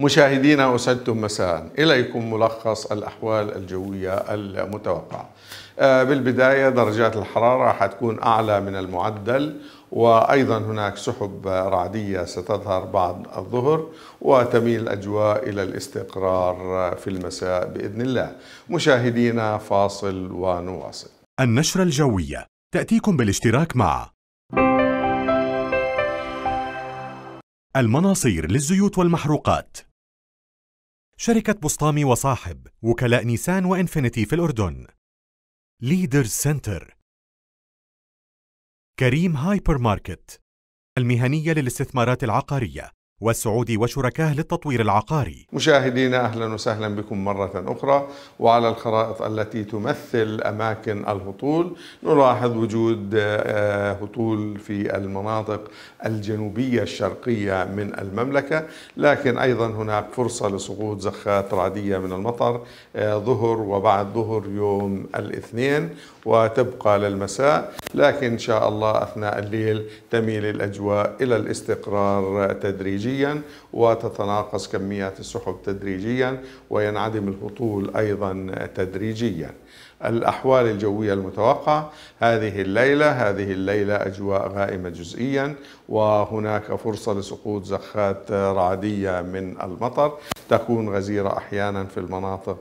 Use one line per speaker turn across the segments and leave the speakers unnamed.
مشاهدينا أسعدتم مساء إليكم ملخص الأحوال الجوية المتوقعة آه، بالبداية درجات الحرارة حتكون أعلى من المعدل وأيضا هناك سحب رعدية ستظهر بعد الظهر وتميل الأجواء إلى الاستقرار في المساء بإذن الله مشاهدينا
فاصل ونواصل النشرة الجوية تأتيكم بالاشتراك مع المناصير للزيوت والمحروقات شركة بسطامي وصاحب وكلاء نيسان وإنفينيتي في الأردن ليدر سنتر كريم هايبر ماركت المهنية للاستثمارات العقارية والسعودي وشركاه للتطوير العقاري
مشاهدينا أهلا وسهلا بكم مرة أخرى وعلى الخرائط التي تمثل أماكن الهطول نلاحظ وجود آه، هطول في المناطق الجنوبية الشرقية من المملكة لكن أيضا هناك فرصة لسقوط زخات رعدية من المطر آه، ظهر وبعد ظهر يوم الاثنين وتبقى للمساء لكن إن شاء الله أثناء الليل تميل الأجواء إلى الاستقرار تدريجيا تدريجيا وتتناقص كميات السحب تدريجيا وينعدم الهطول أيضا تدريجيا الأحوال الجوية المتوقعة هذه الليلة هذه الليلة أجواء غائمة جزئيا وهناك فرصة لسقوط زخات رعدية من المطر تكون غزيرة أحيانا في المناطق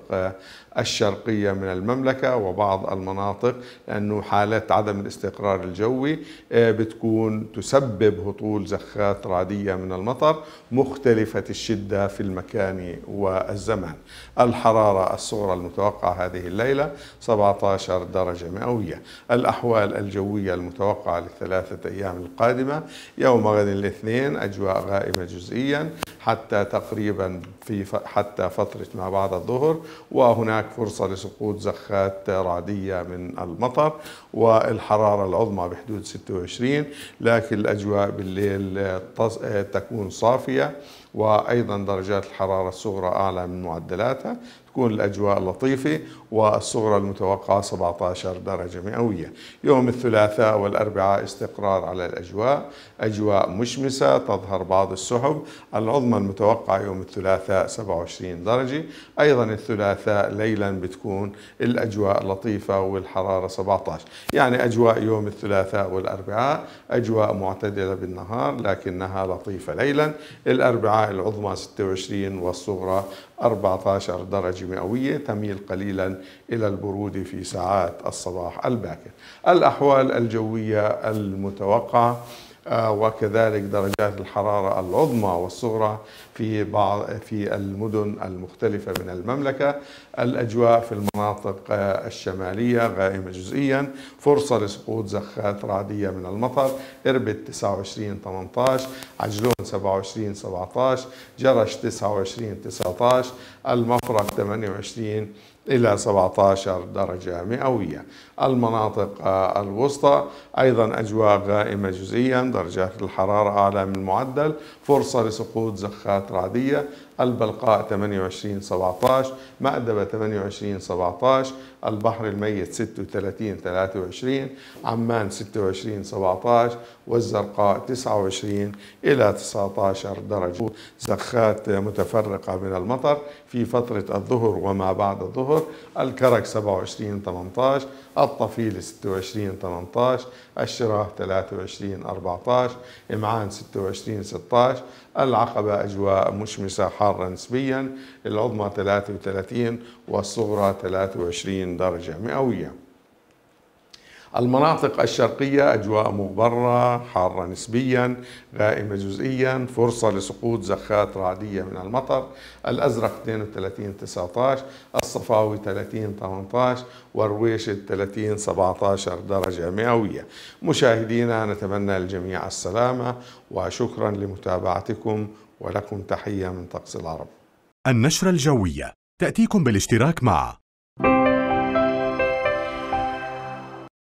الشرقية من المملكة وبعض المناطق لأنه حالة عدم الاستقرار الجوي بتكون تسبب هطول زخات رعدية من المطر مختلفة الشدة في المكان والزمان الحرارة الصغرى المتوقعة هذه الليلة 17 درجة مئوية الأحوال الجوية المتوقعة للثلاثة أيام القادمة يوم غد الاثنين أجواء غائمة جزئيا حتى تقريبا في حتى فترة ما بعد الظهر وهناك فرصة لسقوط زخات رعدية من المطر والحرارة العظمى بحدود 26 لكن الأجواء بالليل تكون صعبة الصافية وأيضا درجات الحرارة الصغرى أعلى من معدلاتها تكون الأجواء لطيفة والصغرى المتوقعة 17 درجة مئوية يوم الثلاثاء والأربعاء استقرار على الأجواء أجواء مشمسة تظهر بعض السحب العظمى المتوقعة يوم الثلاثاء 27 درجة أيضا الثلاثاء ليلا بتكون الأجواء لطيفة والحرارة 17 يعني أجواء يوم الثلاثاء والأربعاء أجواء معتدلة بالنهار لكنها لطيفة ليلا الأربعاء العظمى 26 والصغرى 14 درجة مئوية تميل قليلا إلى البرودة في ساعات الصباح الباكر الأحوال الجوية المتوقعة آه، وكذلك درجات الحرارة العظمى والصغرى في بعض في المدن المختلفة من المملكة الأجواء في المناطق آه، الشمالية غائمة جزئيا فرصة لسقوط زخات رعدية من المطر إربد 29 18 عجلون 27 17 جرش 29 19 المفرق 28 إلى 17 درجة مئوية المناطق آه، الوسطى أيضا أجواء غائمة جزئيا درجات الحرارة أعلى من المعدل فرصة لسقوط زخات رعدية البلقاء 28 17 مأدبة 28 17 البحر الميت 36 23 عمان 26 17 والزرقاء 29 إلى 19 درجة زخات متفرقة من المطر في فترة الظهر وما بعد الظهر الكرك 27 18 الطفيل 26 18 الشراه 23 14 إمعان 26 16 العقبة أجواء مشمسة حارة نسبيا العظمى 33 والصغرى 23 درجة مئوية المناطق الشرقية أجواء مغبرة حارة نسبيا غائمة جزئيا فرصة لسقوط زخات رعدية من المطر الأزرق 32 19 الصفاوي 30 18 والرويشد 30 17 درجة مئوية مشاهدينا نتمنى للجميع السلامة وشكرا لمتابعتكم ولكم تحية من طقس العرب
النشرة الجوية تأتيكم بالاشتراك مع